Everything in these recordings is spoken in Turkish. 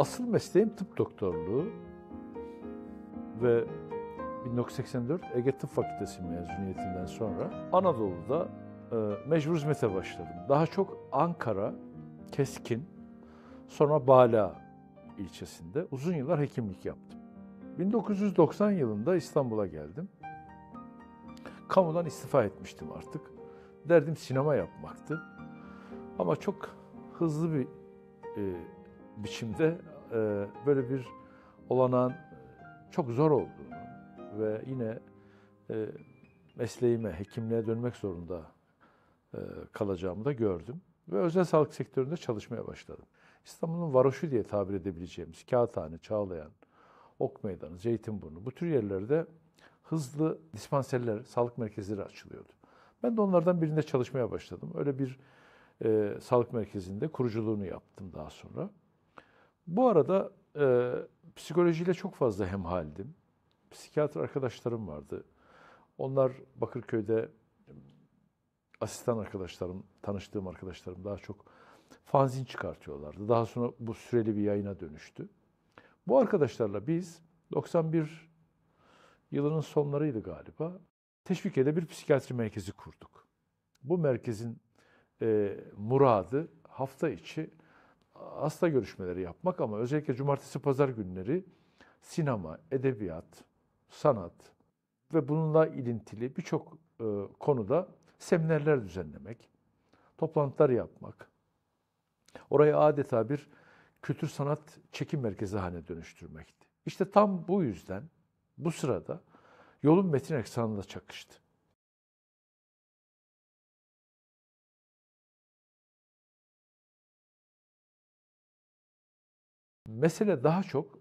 asıl mesleğim tıp doktorluğu ve 1984 Ege Tıp Fakültesi mezuniyetinden sonra Anadolu'da e, mecbur hizmete başladım. Daha çok Ankara, Keskin, sonra Bala ilçesinde uzun yıllar hekimlik yaptım. 1990 yılında İstanbul'a geldim. Kamudan istifa etmiştim artık. Derdim sinema yapmaktı. Ama çok hızlı bir e, biçimde e, böyle bir olanan çok zor olduğunu ve yine e, mesleğime, hekimliğe dönmek zorunda e, kalacağımı da gördüm. Ve özel sağlık sektöründe çalışmaya başladım. İstanbul'un varoşu diye tabir edebileceğimiz Kağıthane, Çağlayan, Ok Meydanı, Zeytinburnu bu tür yerlerde hızlı dispanserler, sağlık merkezleri açılıyordu. Ben de onlardan birinde çalışmaya başladım. Öyle bir e, sağlık merkezinde kuruculuğunu yaptım daha sonra. Bu arada e, psikolojiyle çok fazla hemhaldim. Psikiyatr arkadaşlarım vardı. Onlar Bakırköy'de asistan arkadaşlarım, tanıştığım arkadaşlarım daha çok fanzin çıkartıyorlardı. Daha sonra bu süreli bir yayına dönüştü. Bu arkadaşlarla biz 91 yılının sonlarıydı galiba. Teşvikiye'de bir psikiyatri merkezi kurduk. Bu merkezin e, muradı hafta içi hasta görüşmeleri yapmak ama özellikle cumartesi pazar günleri sinema, edebiyat, sanat ve bununla ilintili birçok e, konuda seminerler düzenlemek, toplantılar yapmak, orayı adeta bir kültür sanat çekim merkezi haline dönüştürmekti. İşte tam bu yüzden bu sırada yolun Metin Aksan'la çakıştı. mesele daha çok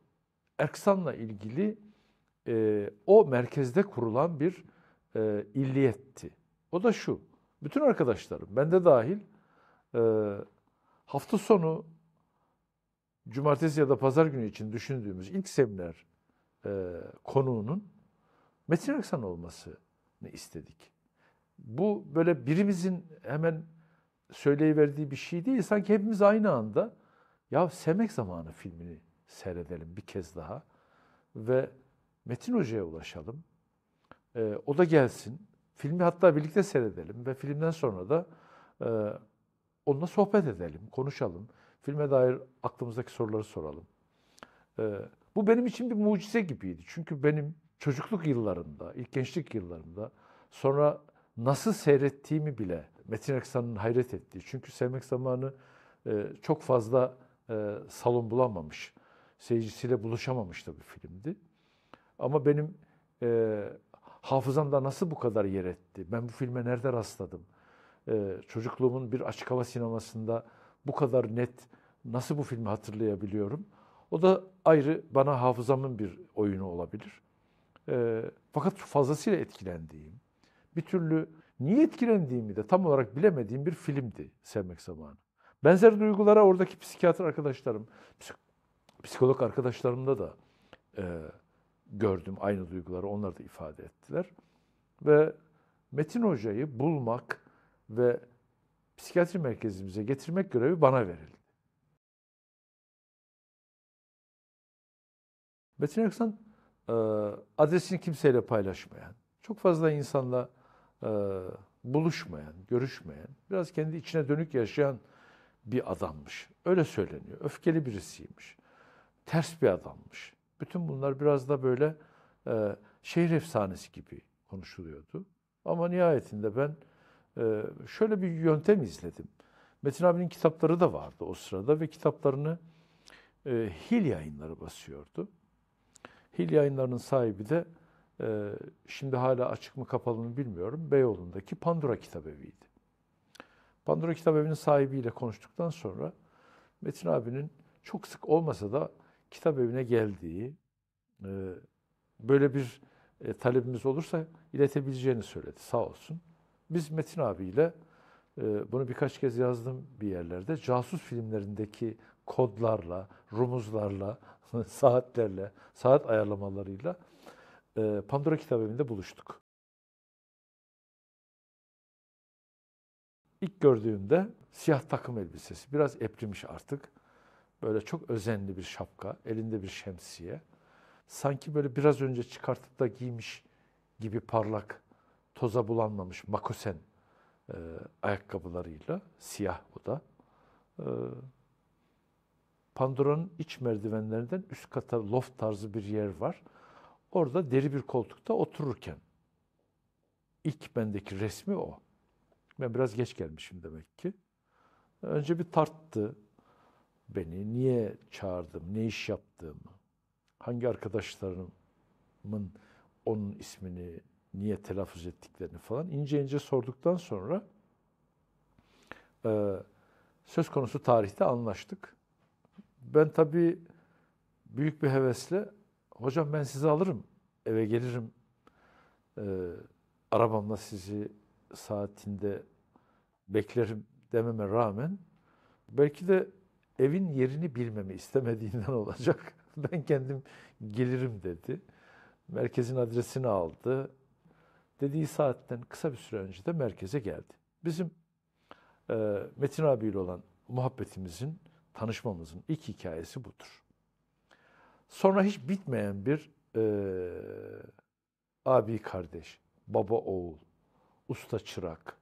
Erksan'la ilgili e, o merkezde kurulan bir e, illiyetti. O da şu, bütün arkadaşlarım, ben de dahil, e, hafta sonu cumartesi ya da pazar günü için düşündüğümüz ilk seminer e, konuğunun Metin Aksan olmasını istedik. Bu böyle birimizin hemen söyleyiverdiği bir şey değil. Sanki hepimiz aynı anda ya Semek Zamanı filmini seyredelim bir kez daha ve Metin Hoca'ya ulaşalım. E, o da gelsin. Filmi hatta birlikte seyredelim ve filmden sonra da e, onunla sohbet edelim, konuşalım. Filme dair aklımızdaki soruları soralım. E, bu benim için bir mucize gibiydi. Çünkü benim çocukluk yıllarımda, ilk gençlik yıllarımda sonra nasıl seyrettiğimi bile Metin Aksan'ın hayret ettiği. Çünkü Sevmek Zamanı e, çok fazla e, salon bulamamış. Seyircisiyle buluşamamış da bir filmdi. Ama benim e, hafızamda nasıl bu kadar yer etti? Ben bu filme nerede rastladım? E, çocukluğumun bir açık hava sinemasında bu kadar net nasıl bu filmi hatırlayabiliyorum? O da ayrı bana hafızamın bir oyunu olabilir. E, fakat fazlasıyla etkilendiğim, bir türlü niye etkilendiğimi de tam olarak bilemediğim bir filmdi Sevmek Zamanı. Benzer duygulara oradaki psikiyatr arkadaşlarım, psikolog arkadaşlarımda da e, gördüm aynı duyguları. Onlar da ifade ettiler. Ve Metin Hoca'yı bulmak ve psikiyatri merkezimize getirmek görevi bana verildi. Metin Aksan e, adresini kimseyle paylaşmayan, çok fazla insanla e, buluşmayan, görüşmeyen, biraz kendi içine dönük yaşayan bir adammış. Öyle söyleniyor. Öfkeli birisiymiş. Ters bir adammış. Bütün bunlar biraz da böyle e, şehir efsanesi gibi konuşuluyordu. Ama nihayetinde ben e, şöyle bir yöntem izledim. Metin abinin kitapları da vardı o sırada ve kitaplarını e, Hil yayınları basıyordu. Hil yayınlarının sahibi de e, şimdi hala açık mı kapalı mı bilmiyorum Beyoğlu'ndaki Pandora kitabevi'ydi. Pandora Kitap Evi'nin sahibiyle konuştuktan sonra Metin abinin çok sık olmasa da kitap evine geldiği, e, böyle bir e, talebimiz olursa iletebileceğini söyledi sağ olsun. Biz Metin abiyle e, bunu birkaç kez yazdım bir yerlerde. Casus filmlerindeki kodlarla, rumuzlarla, saatlerle, saat ayarlamalarıyla Pandora Kitap Evi'nde buluştuk. İlk gördüğümde siyah takım elbisesi, biraz eprimiş artık. Böyle çok özenli bir şapka, elinde bir şemsiye. Sanki böyle biraz önce çıkartıp da giymiş gibi parlak, toza bulanmamış makosen e, ayakkabılarıyla, siyah bu da. E, Pandora'nın iç merdivenlerinden üst kata loft tarzı bir yer var. Orada deri bir koltukta otururken ilk bendeki resmi o. Ben biraz geç gelmişim demek ki. Önce bir tarttı beni. Niye çağırdım, ne iş yaptığımı, hangi arkadaşlarımın onun ismini niye telaffuz ettiklerini falan ince ince sorduktan sonra e, söz konusu tarihte anlaştık. Ben tabii büyük bir hevesle hocam ben sizi alırım, eve gelirim, e, arabamla sizi saatinde beklerim dememe rağmen belki de evin yerini bilmemi istemediğinden olacak. ben kendim gelirim dedi. Merkezin adresini aldı. Dediği saatten kısa bir süre önce de merkeze geldi. Bizim e, Metin abiyle olan muhabbetimizin, tanışmamızın ilk hikayesi budur. Sonra hiç bitmeyen bir e, abi kardeş, baba oğul usta çırak,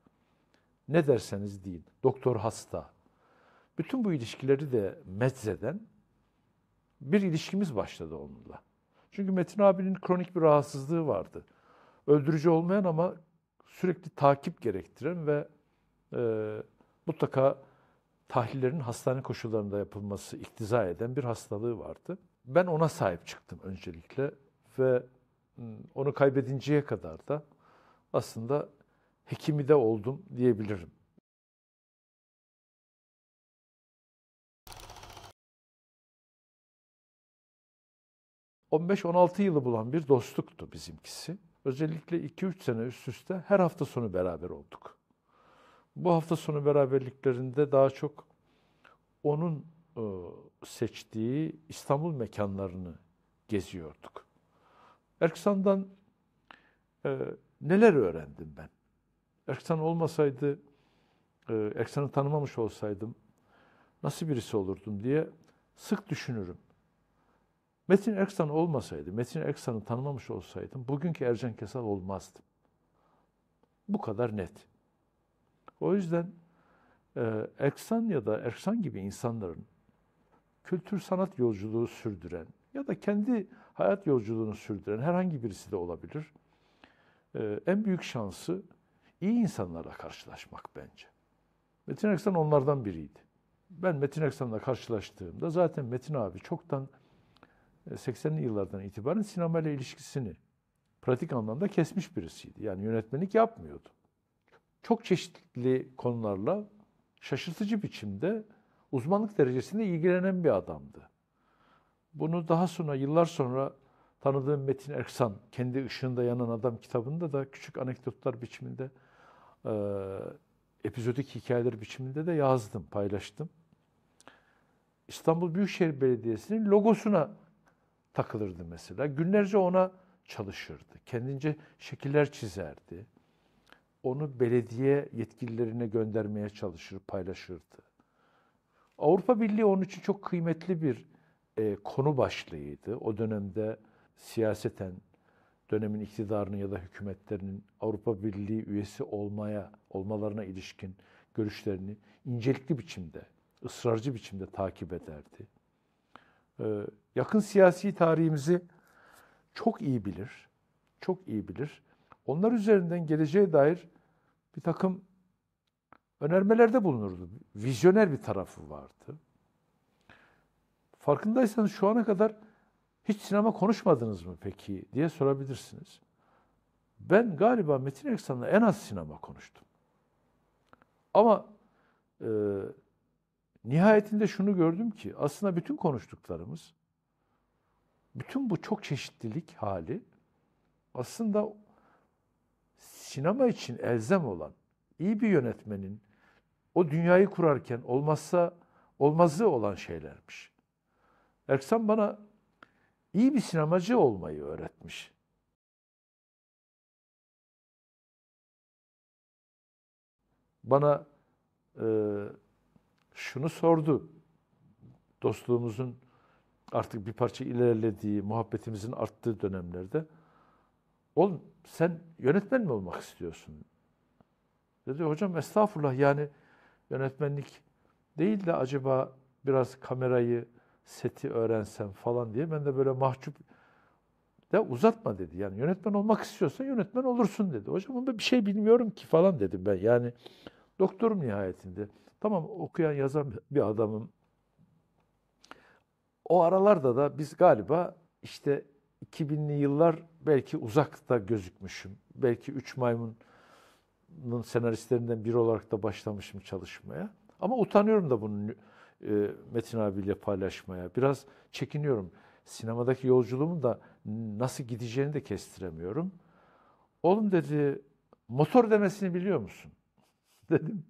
ne derseniz deyin, doktor hasta. Bütün bu ilişkileri de metzeden bir ilişkimiz başladı onunla. Çünkü Metin abinin kronik bir rahatsızlığı vardı. Öldürücü olmayan ama sürekli takip gerektiren ve e, mutlaka tahlillerin hastane koşullarında yapılması iktiza eden bir hastalığı vardı. Ben ona sahip çıktım öncelikle ve ıı, onu kaybedinceye kadar da aslında hekimi de oldum diyebilirim. ...15-16 yılı bulan bir dostluktu bizimkisi. Özellikle 2-3 sene üst üste her hafta sonu beraber olduk. Bu hafta sonu beraberliklerinde daha çok onun e, seçtiği İstanbul mekanlarını geziyorduk. Erksan'dan e, neler öğrendim ben? Erkan olmasaydı, e, Erkan’ı tanımamış olsaydım nasıl birisi olurdum diye sık düşünürüm. Metin Erkan olmasaydı, Metin Erkan’ı tanımamış olsaydım bugünkü Ercan Kesal olmazdım. Bu kadar net. O yüzden e, Erkan ya da Erkan gibi insanların kültür sanat yolculuğu sürdüren ya da kendi hayat yolculuğunu sürdüren herhangi birisi de olabilir. E, en büyük şansı iyi insanlarla karşılaşmak bence. Metin Aksan onlardan biriydi. Ben Metin Aksan'la karşılaştığımda zaten Metin abi çoktan 80'li e, yıllardan itibaren sinemayla ilişkisini pratik anlamda kesmiş birisiydi. Yani yönetmenlik yapmıyordu. Çok çeşitli konularla şaşırtıcı biçimde uzmanlık derecesinde ilgilenen bir adamdı. Bunu daha sonra yıllar sonra tanıdığım Metin Erksan, Kendi Işığında Yanan Adam kitabında da küçük anekdotlar biçiminde e, epizodik hikayeler biçiminde de yazdım, paylaştım. İstanbul Büyükşehir Belediyesi'nin logosuna takılırdı mesela. Günlerce ona çalışırdı. Kendince şekiller çizerdi. Onu belediye yetkililerine göndermeye çalışır, paylaşırdı. Avrupa Birliği onun için çok kıymetli bir e, konu başlığıydı. O dönemde siyaseten dönemin iktidarının ya da hükümetlerinin Avrupa Birliği üyesi olmaya olmalarına ilişkin görüşlerini incelikli biçimde, ısrarcı biçimde takip ederdi. Ee, yakın siyasi tarihimizi çok iyi bilir, çok iyi bilir. Onlar üzerinden geleceğe dair bir takım önermelerde bulunurdu. Vizyoner bir tarafı vardı. Farkındaysanız şu ana kadar hiç sinema konuşmadınız mı peki diye sorabilirsiniz. Ben galiba Metin Eksan'la en az sinema konuştum. Ama e, nihayetinde şunu gördüm ki aslında bütün konuştuklarımız, bütün bu çok çeşitlilik hali aslında sinema için elzem olan iyi bir yönetmenin o dünyayı kurarken olmazsa olmazı olan şeylermiş. Erksan bana iyi bir sinemacı olmayı öğretmiş. Bana e, şunu sordu. Dostluğumuzun artık bir parça ilerlediği, muhabbetimizin arttığı dönemlerde. Oğlum sen yönetmen mi olmak istiyorsun? Dedi hocam estağfurullah yani yönetmenlik değil de acaba biraz kamerayı seti öğrensem falan diye ben de böyle mahcup de uzatma dedi. Yani yönetmen olmak istiyorsan yönetmen olursun dedi. Hocam ben bir şey bilmiyorum ki falan dedim ben. Yani doktorum nihayetinde. Tamam okuyan yazan bir adamım. O aralarda da biz galiba işte 2000'li yıllar belki uzakta gözükmüşüm. Belki Üç Maymun'un senaristlerinden biri olarak da başlamışım çalışmaya. Ama utanıyorum da bunun e, Metin abiyle paylaşmaya. Biraz çekiniyorum. Sinemadaki yolculuğumun da nasıl gideceğini de kestiremiyorum. Oğlum dedi motor demesini biliyor musun? Dedim.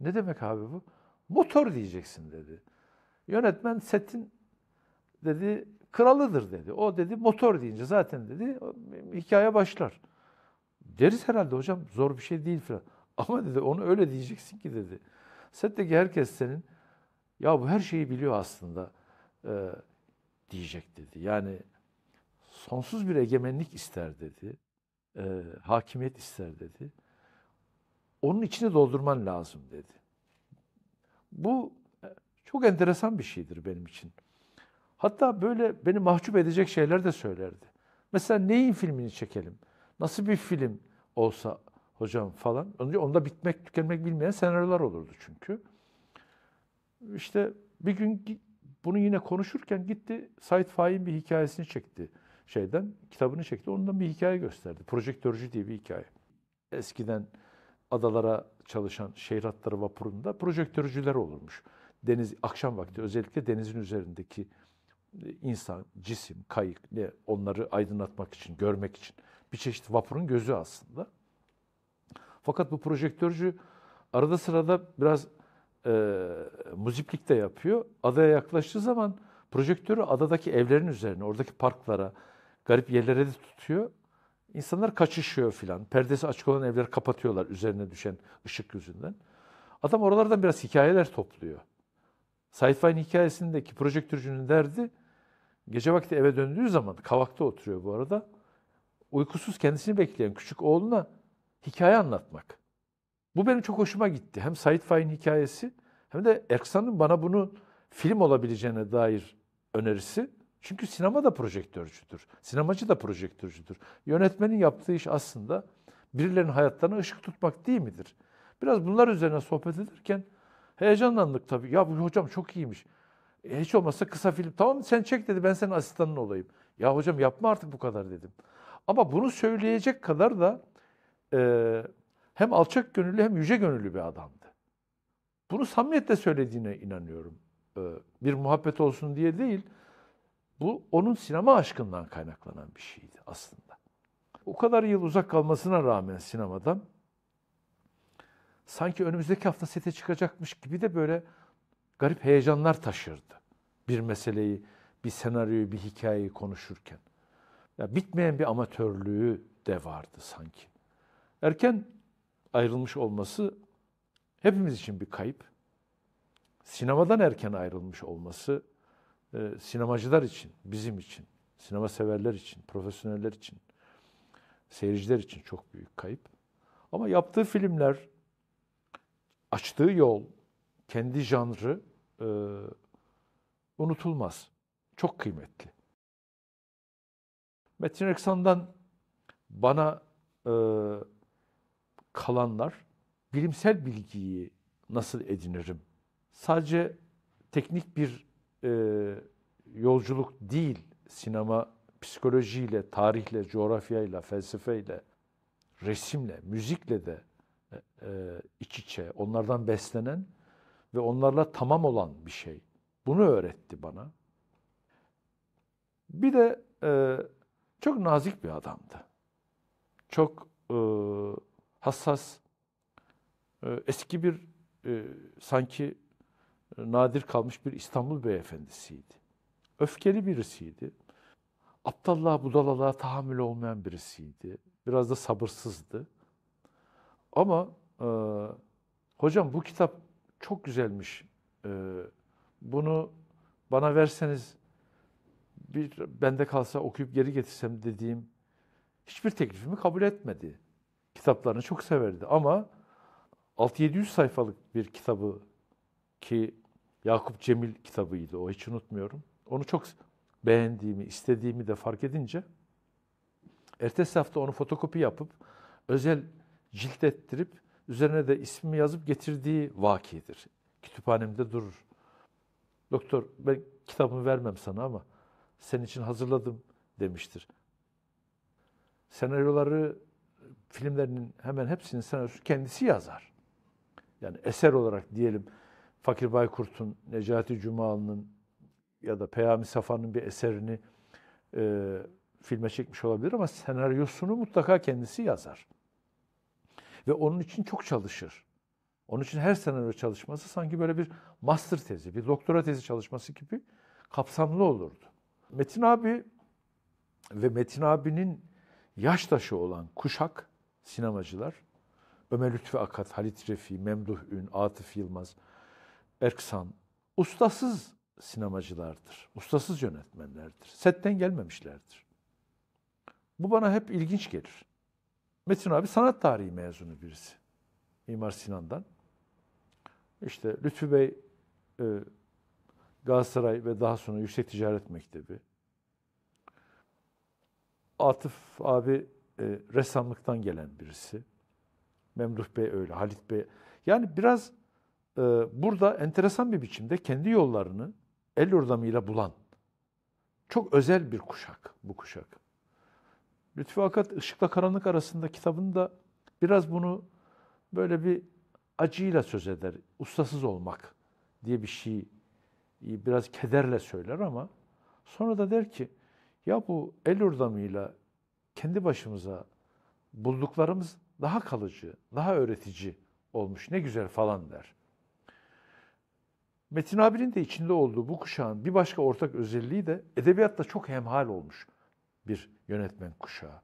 Ne demek abi bu? Motor diyeceksin dedi. Yönetmen setin dedi kralıdır dedi. O dedi motor deyince zaten dedi hikaye başlar. Deriz herhalde hocam zor bir şey değil falan. Ama dedi onu öyle diyeceksin ki dedi. Setteki herkes senin ya bu her şeyi biliyor aslında e, diyecek dedi. Yani sonsuz bir egemenlik ister dedi. E, hakimiyet ister dedi. Onun içini doldurman lazım dedi. Bu e, çok enteresan bir şeydir benim için. Hatta böyle beni mahcup edecek şeyler de söylerdi. Mesela neyin filmini çekelim? Nasıl bir film olsa hocam falan. Önce onda bitmek, tükenmek bilmeyen senaryolar olurdu çünkü. İşte bir gün bunu yine konuşurken gitti Said Faik'in bir hikayesini çekti şeyden, kitabını çekti. Ondan bir hikaye gösterdi. Projektörcü diye bir hikaye. Eskiden adalara çalışan şehir hatları vapurunda projektörcüler olurmuş. Deniz akşam vakti özellikle denizin üzerindeki e, insan, cisim, kayık ne onları aydınlatmak için, görmek için bir çeşit vapurun gözü aslında. Fakat bu projektörcü arada sırada biraz e, muziplik de yapıyor. Adaya yaklaştığı zaman projektörü adadaki evlerin üzerine, oradaki parklara, garip yerlere de tutuyor. İnsanlar kaçışıyor filan. Perdesi açık olan evleri kapatıyorlar üzerine düşen ışık yüzünden. Adam oralardan biraz hikayeler topluyor. Said Faik'in hikayesindeki projektörcünün derdi gece vakti eve döndüğü zaman kavakta oturuyor bu arada. Uykusuz kendisini bekleyen küçük oğluna hikaye anlatmak. Bu benim çok hoşuma gitti. Hem Sait Faik'in hikayesi hem de Erksan'ın bana bunu film olabileceğine dair önerisi. Çünkü sinema da projektörcüdür. Sinemacı da projektörcüdür. Yönetmenin yaptığı iş aslında birilerinin hayatlarına ışık tutmak değil midir? Biraz bunlar üzerine sohbet ederken heyecanlandık tabii. Ya bu hocam çok iyiymiş. E, hiç olmazsa kısa film. Tamam sen çek dedi ben senin asistanın olayım. Ya hocam yapma artık bu kadar dedim. Ama bunu söyleyecek kadar da e, hem alçak gönüllü hem yüce gönüllü bir adamdı. Bunu samimiyetle söylediğine inanıyorum. Ee, bir muhabbet olsun diye değil, bu onun sinema aşkından kaynaklanan bir şeydi aslında. O kadar yıl uzak kalmasına rağmen sinemadan sanki önümüzdeki hafta sete çıkacakmış gibi de böyle garip heyecanlar taşırdı. Bir meseleyi, bir senaryoyu, bir hikayeyi konuşurken. Ya bitmeyen bir amatörlüğü de vardı sanki. Erken ayrılmış olması hepimiz için bir kayıp. Sinemadan erken ayrılmış olması e, sinemacılar için, bizim için, sinema severler için, profesyoneller için, seyirciler için çok büyük kayıp. Ama yaptığı filmler, açtığı yol, kendi janrı e, unutulmaz. Çok kıymetli. Metin Reksan'dan bana e, kalanlar bilimsel bilgiyi nasıl edinirim? Sadece teknik bir e, yolculuk değil sinema psikolojiyle, tarihle, coğrafyayla, felsefeyle, resimle, müzikle de e, e, iç içe, onlardan beslenen ve onlarla tamam olan bir şey. Bunu öğretti bana. Bir de e, çok nazik bir adamdı. Çok e, hassas, e, eski bir e, sanki e, nadir kalmış bir İstanbul beyefendisiydi. Öfkeli birisiydi. Aptallığa, budalalığa tahammül olmayan birisiydi. Biraz da sabırsızdı. Ama e, hocam bu kitap çok güzelmiş. E, bunu bana verseniz bir bende kalsa okuyup geri getirsem dediğim hiçbir teklifimi kabul etmedi kitaplarını çok severdi ama 6-700 sayfalık bir kitabı ki Yakup Cemil kitabıydı o hiç unutmuyorum. Onu çok beğendiğimi, istediğimi de fark edince ertesi hafta onu fotokopi yapıp özel cilt ettirip üzerine de ismimi yazıp getirdiği vakidir. Kütüphanemde durur. Doktor ben kitabımı vermem sana ama senin için hazırladım demiştir. Senaryoları filmlerinin hemen hepsinin senaryosu kendisi yazar. Yani eser olarak diyelim Fakir Baykurt'un, Necati Cumalı'nın ya da Peyami Safa'nın bir eserini e, filme çekmiş olabilir ama senaryosunu mutlaka kendisi yazar. Ve onun için çok çalışır. Onun için her senaryo çalışması sanki böyle bir master tezi, bir doktora tezi çalışması gibi kapsamlı olurdu. Metin abi ve Metin abinin yaştaşı olan kuşak sinemacılar Ömer Lütfi Akat, Halit Refi, Memduh Ün, Atıf Yılmaz, Erksan ustasız sinemacılardır. Ustasız yönetmenlerdir. Setten gelmemişlerdir. Bu bana hep ilginç gelir. Metin abi sanat tarihi mezunu birisi. Mimar Sinan'dan. İşte Lütfi Bey e, Galatasaray ve daha sonra Yüksek Ticaret Mektebi. Atıf abi e, ressamlıktan gelen birisi. Memduh Bey öyle, Halit Bey. Yani biraz e, burada enteresan bir biçimde kendi yollarını el yordamıyla bulan çok özel bir kuşak bu kuşak. Lütfü Akat Işıkla Karanlık arasında kitabında biraz bunu böyle bir acıyla söz eder. Ustasız olmak diye bir şeyi biraz kederle söyler ama sonra da der ki ya bu el yordamıyla kendi başımıza bulduklarımız daha kalıcı, daha öğretici olmuş ne güzel falan der. Metin abinin de içinde olduğu bu kuşağın bir başka ortak özelliği de edebiyatta çok hemhal olmuş bir yönetmen kuşağı.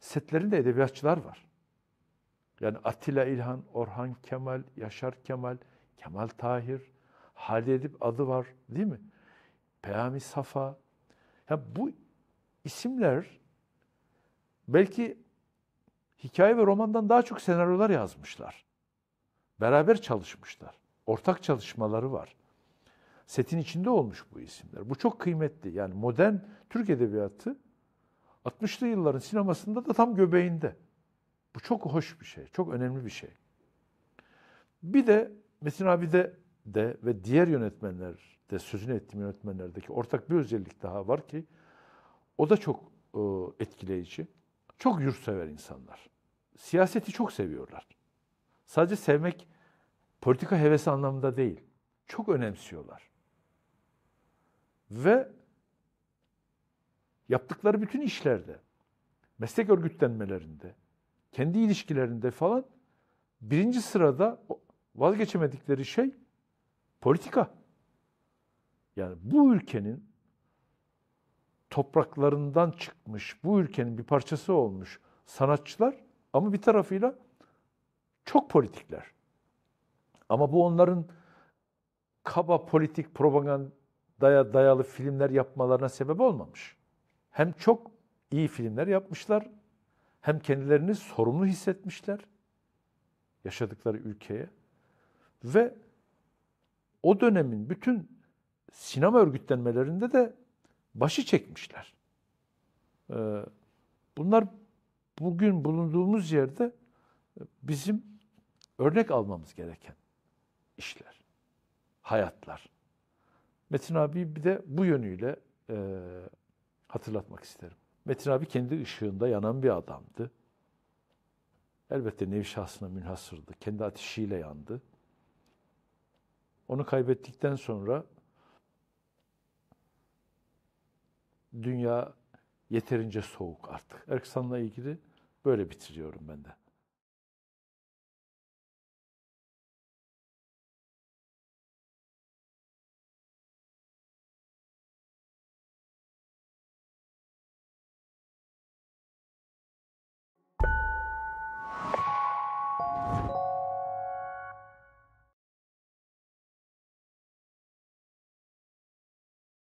Setlerinde edebiyatçılar var. Yani Atilla İlhan, Orhan Kemal, Yaşar Kemal, Kemal Tahir, Halil Edip adı var değil mi? Peyami Safa. Ya bu isimler belki hikaye ve romandan daha çok senaryolar yazmışlar. Beraber çalışmışlar. Ortak çalışmaları var. Setin içinde olmuş bu isimler. Bu çok kıymetli. Yani modern Türk Edebiyatı 60'lı yılların sinemasında da tam göbeğinde. Bu çok hoş bir şey, çok önemli bir şey. Bir de Metin abi de, de ve diğer yönetmenler de sözünü ettiğim yönetmenlerdeki ortak bir özellik daha var ki o da çok e, etkileyici. Çok yurtsever insanlar. Siyaseti çok seviyorlar. Sadece sevmek politika hevesi anlamında değil. Çok önemsiyorlar. Ve yaptıkları bütün işlerde, meslek örgütlenmelerinde, kendi ilişkilerinde falan birinci sırada vazgeçemedikleri şey politika. Yani bu ülkenin topraklarından çıkmış, bu ülkenin bir parçası olmuş sanatçılar ama bir tarafıyla çok politikler. Ama bu onların kaba politik propagandaya dayalı filmler yapmalarına sebep olmamış. Hem çok iyi filmler yapmışlar, hem kendilerini sorumlu hissetmişler yaşadıkları ülkeye ve o dönemin bütün sinema örgütlenmelerinde de başı çekmişler. Ee, bunlar bugün bulunduğumuz yerde e, bizim örnek almamız gereken işler, hayatlar. Metin abi bir de bu yönüyle e, hatırlatmak isterim. Metin abi kendi ışığında yanan bir adamdı. Elbette nevi şahsına münhasırdı. Kendi ateşiyle yandı. Onu kaybettikten sonra dünya yeterince soğuk artık. Erksan'la ilgili böyle bitiriyorum ben de.